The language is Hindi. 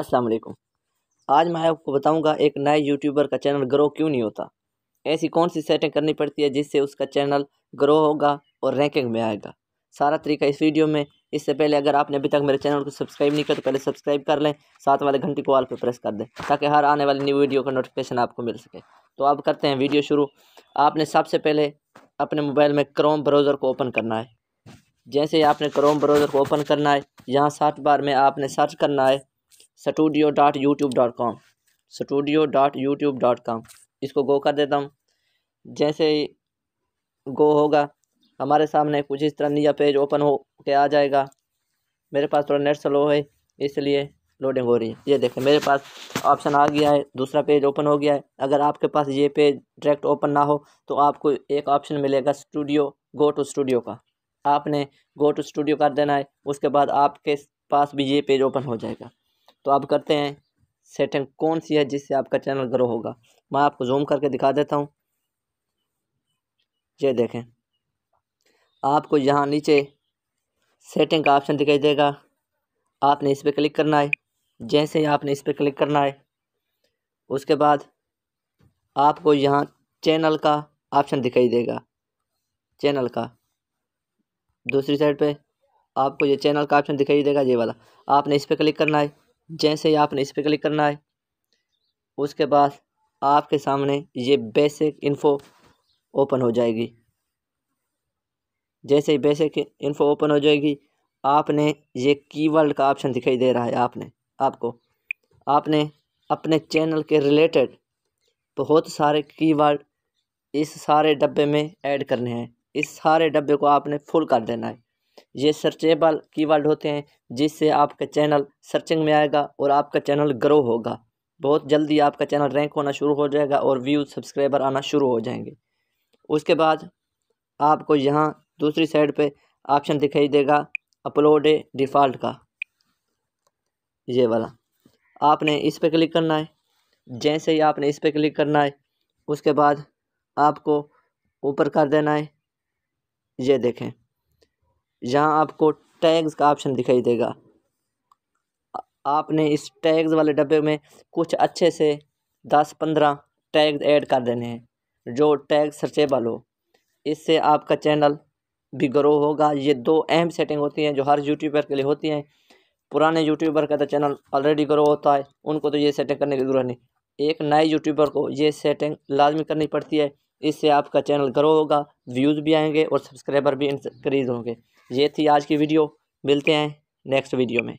अस्सलाम वालेकुम आज मैं आपको बताऊंगा एक नए यूट्यूबर का चैनल ग्रो क्यों नहीं होता ऐसी कौन सी सेटिंग करनी पड़ती है जिससे उसका चैनल ग्रो होगा और रैंकिंग में आएगा सारा तरीका इस वीडियो में इससे पहले अगर आपने अभी तक मेरे चैनल को सब्सक्राइब नहीं किया तो पहले सब्सक्राइब कर लें साथ वाले घंटे को ऑल पर प्रेस कर दें ताकि हर आने वाली न्यू वीडियो का नोटिफिकेशन आपको मिल सके तो आप करते हैं वीडियो शुरू आपने सबसे पहले अपने मोबाइल में क्रोम ब्राउज़र को ओपन करना है जैसे ही आपने क्रोम ब्राउज़र को ओपन करना है यहाँ सर्च बार में आपने सर्च करना है studio dot YouTube dot com studio dot YouTube dot com इसको गो कर देता हूँ जैसे ही गो होगा हमारे सामने कुछ इस तरह नया पेज ओपन हो के आ जाएगा मेरे पास थोड़ा नेट स्लो है इसलिए लोडिंग हो रही है ये देखें मेरे पास ऑप्शन आ गया है दूसरा पेज ओपन हो गया है अगर आपके पास ये पेज डायरेक्ट ओपन ना हो तो आपको एक ऑप्शन मिलेगा स्टूडियो गो टू स्टूडियो का आपने गो टू स्टूडियो कर देना है उसके बाद आपके पास भी ये पेज ओपन हो जाएगा तो आप करते हैं सेटिंग कौन सी है जिससे आपका चैनल ग्रो होगा मैं आपको जूम करके दिखा देता हूँ ये देखें आपको यहाँ नीचे सेटिंग का ऑप्शन दिखाई देगा आपने इस पर क्लिक करना है जैसे ही आपने इस पर क्लिक करना है उसके बाद आपको यहाँ चैनल का ऑप्शन दिखाई देगा चैनल का दूसरी साइड पे आपको ये चैनल का ऑप्शन दिखाई देगा ये वाला आपने इस पर क्लिक करना है जैसे ही आपने इस पर क्लिक करना है उसके बाद आपके सामने ये बेसिक इन्फो ओपन हो जाएगी जैसे ही बेसिक इन्फो ओपन हो जाएगी आपने ये कीवर्ड का ऑप्शन दिखाई दे रहा है आपने आपको आपने अपने चैनल के रिलेटेड बहुत सारे कीवर्ड इस सारे डब्बे में ऐड करने हैं इस सारे डब्बे को आपने फुल कर देना है ये सर्चेबल कीवर्ड होते हैं जिससे आपका चैनल सर्चिंग में आएगा और आपका चैनल ग्रो होगा बहुत जल्दी आपका चैनल रैंक होना शुरू हो जाएगा और व्यू सब्सक्राइबर आना शुरू हो जाएंगे उसके बाद आपको यहाँ दूसरी साइड पे ऑप्शन दिखाई देगा अपलोड ए डिफ़ॉल्ट का ये वाला आपने इस पर क्लिक करना है जैसे ही आपने इस पर क्लिक करना है उसके बाद आपको ऊपर कर देना है ये देखें यहाँ आपको टैग्स का ऑप्शन दिखाई देगा आपने इस टैग्स वाले डब्बे में कुछ अच्छे से दस पंद्रह टैग ऐड कर देने हैं जो टैग सर्चेबल हो इससे आपका चैनल भी ग्रो होगा ये दो अहम सेटिंग होती हैं जो हर यूट्यूबर के लिए होती हैं पुराने यूट्यूबर का तो चैनल ऑलरेडी ग्रो होता है उनको तो ये सेटिंग करने की ज़रूरत नहीं एक नए यूट्यूबर को ये सेटिंग लाजमी करनी पड़ती है इससे आपका चैनल ग्रो होगा व्यूज़ भी आएंगे और सब्सक्राइबर भी इंक्रीज़ होंगे ये थी आज की वीडियो मिलते हैं नेक्स्ट वीडियो में